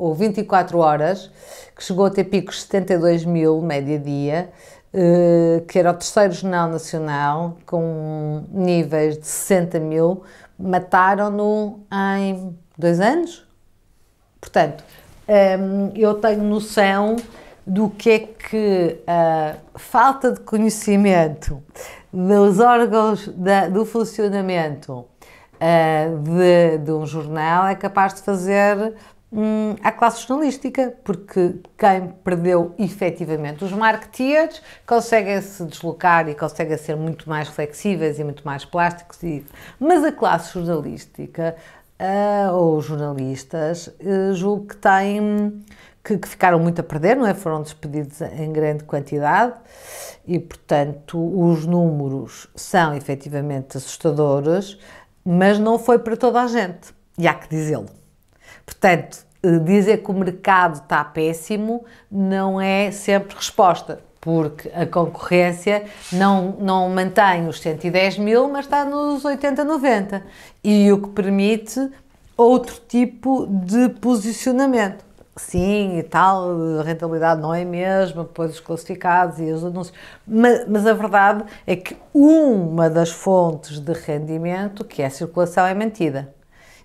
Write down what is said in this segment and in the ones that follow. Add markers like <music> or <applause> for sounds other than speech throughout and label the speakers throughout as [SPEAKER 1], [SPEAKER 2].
[SPEAKER 1] ou 24 horas, que chegou a ter picos de 72 mil, média-dia, eh, que era o terceiro jornal nacional, com níveis de 60 mil, mataram-no em dois anos. Portanto, ehm, eu tenho noção do que é que a falta de conhecimento dos órgãos da, do funcionamento eh, de, de um jornal é capaz de fazer hum, à classe jornalística, porque quem perdeu efetivamente os marketeers conseguem se deslocar e conseguem ser muito mais flexíveis e muito mais plásticos, e, mas a classe jornalística uh, ou jornalistas uh, julgo que têm. Que, que, ficaram muito a perder, não é? Foram despedidos em grande quantidade e, portanto, os números são efetivamente assustadores, mas não foi para toda a gente, e há que dizê-lo. Portanto, eh, dizer que o mercado está péssimo não é sempre resposta, porque a concorrência não, não mantém os 110 mil, mas está nos 80, 90, e o que permite outro tipo de posicionamento. Sim, e tal, a rentabilidade não é mesmo, depois os classificados e os anúncios. Mas, mas a verdade é que uma das fontes de rendimento, que é a circulação, é mantida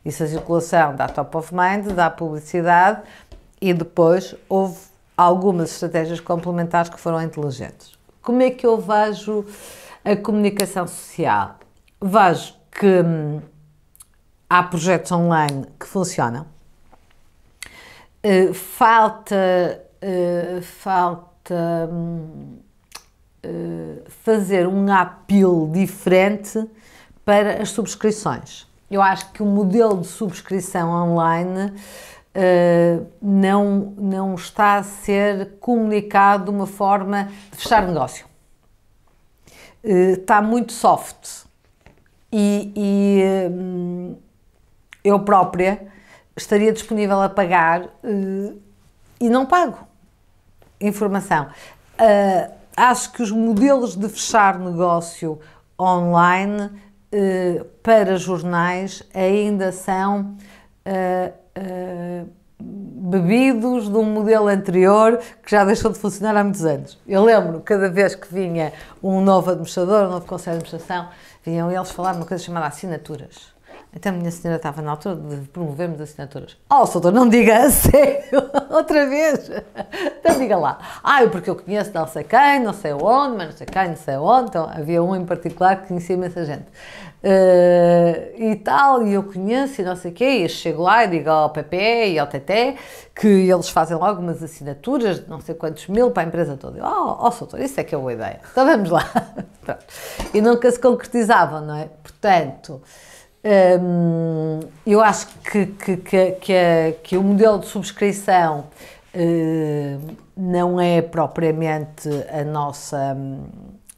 [SPEAKER 1] isso a circulação dá top of mind, dá publicidade e depois houve algumas estratégias complementares que foram inteligentes. Como é que eu vejo a comunicação social? Vejo que hum, há projetos online que funcionam. Uh, falta, uh, falta um, uh, eh, fazer um apelo diferente para as subscrições eu acho que o modelo de subscrição online uh, não, não está a ser comunicado de uma forma de fechar negócio. Uh, está muito soft. E, e uh, eu própria estaria disponível a pagar e não pago informação. acho que os modelos de fechar negócio online eh, para jornais ainda são uh, bebidos de um modelo anterior que já deixou de funcionar há muitos anos. Eu lembro, cada vez que vinha um novo administrador, um novo conselho de administração, vinham eles falar numa uma coisa chamada assinaturas. Até a minha senhora estava na altura de promovermos assinaturas. Oh, doutor, não diga a <laughs> sério, outra vez. Então diga lá. Ah, porque eu conheço não sei quem, não sei onde, mas não sei quem, não sei onde. Então havia um em particular que conhecia imensa gente. Uh, e tal, e eu conheço e não sei o quê. E chego lá e digo ao Pepe e ao Teté que eles fazem logo umas assinaturas de não sei quantos mil para a empresa toda. Eu, oh, oh doutor, isso é que é uma ideia. Então vamos lá. <laughs> Pronto. E nunca se concretizavam, não é? Portanto eu acho que, que, que, que, a, que o modelo de subscrição uh, não é propriamente a nossa,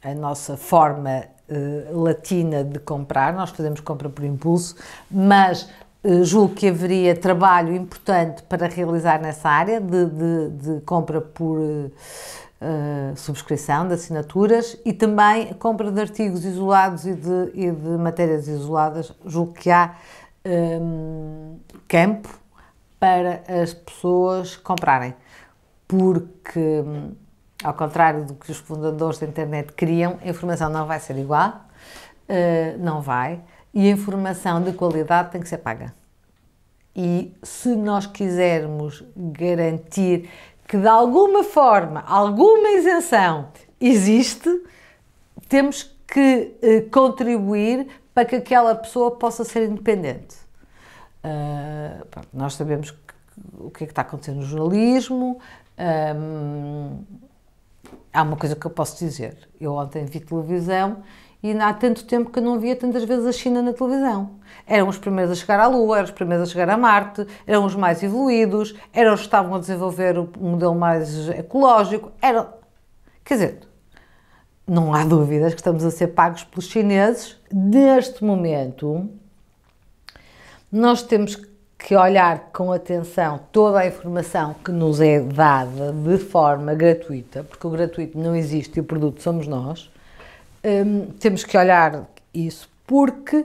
[SPEAKER 1] a nossa forma uh, latina de comprar, nós fazemos compra por impulso, mas uh, julgo que haveria trabalho importante para realizar nessa área de, de, de compra por eh, subscrição de assinaturas e também a compra de artigos isolados e de, e de matérias isoladas. Julgo que há um, ehm, campo para as pessoas comprarem, porque, ao contrário do que os fundadores da internet queriam, a informação não vai ser igual, uh, não vai, e a informação de qualidade tem que ser paga. E se nós quisermos garantir que de alguma forma, alguma isenção existe, temos que eh, contribuir para que aquela pessoa possa ser independente. Uh, pronto, nós sabemos que, o que é que está acontecendo no jornalismo. Um, ehm, há uma coisa que eu posso dizer. Eu ontem vi televisão e há tanto tempo que eu não via tantas vezes a China na televisão. Eram os primeiros a chegar à Lua, eram os primeiros a chegar a Marte, eram os mais evoluídos, eram os que estavam a desenvolver o modelo mais ecológico. Era... Quer dizer, não há dúvidas que estamos a ser pagos pelos chineses. Neste momento, nós temos que olhar com atenção toda a informação que nos é dada de forma gratuita, porque o gratuito não existe e o produto somos nós Hum, temos que olhar isso, porque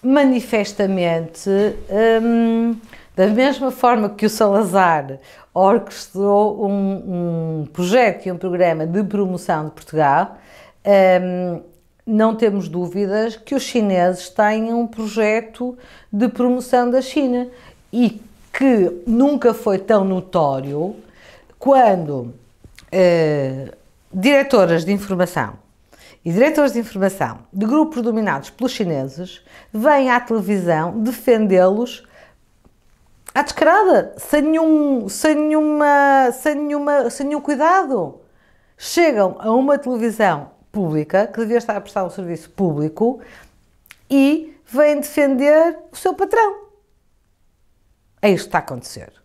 [SPEAKER 1] manifestamente, hum, da mesma forma que o Salazar orquestrou um, um projeto e um programa de promoção de Portugal, hum, não temos dúvidas que os chineses têm um projeto de promoção da China e que nunca foi tão notório quando eh, diretoras de informação e diretores de informação de grupos dominados pelos chineses vêm à televisão defendê-los à descarada, sem nenhum, sem nenhuma, sem nenhuma, sem nenhum cuidado. Chegam a uma televisão pública, que devia estar a prestar um serviço público, e vêm defender o seu patrão. É isto que está a acontecer.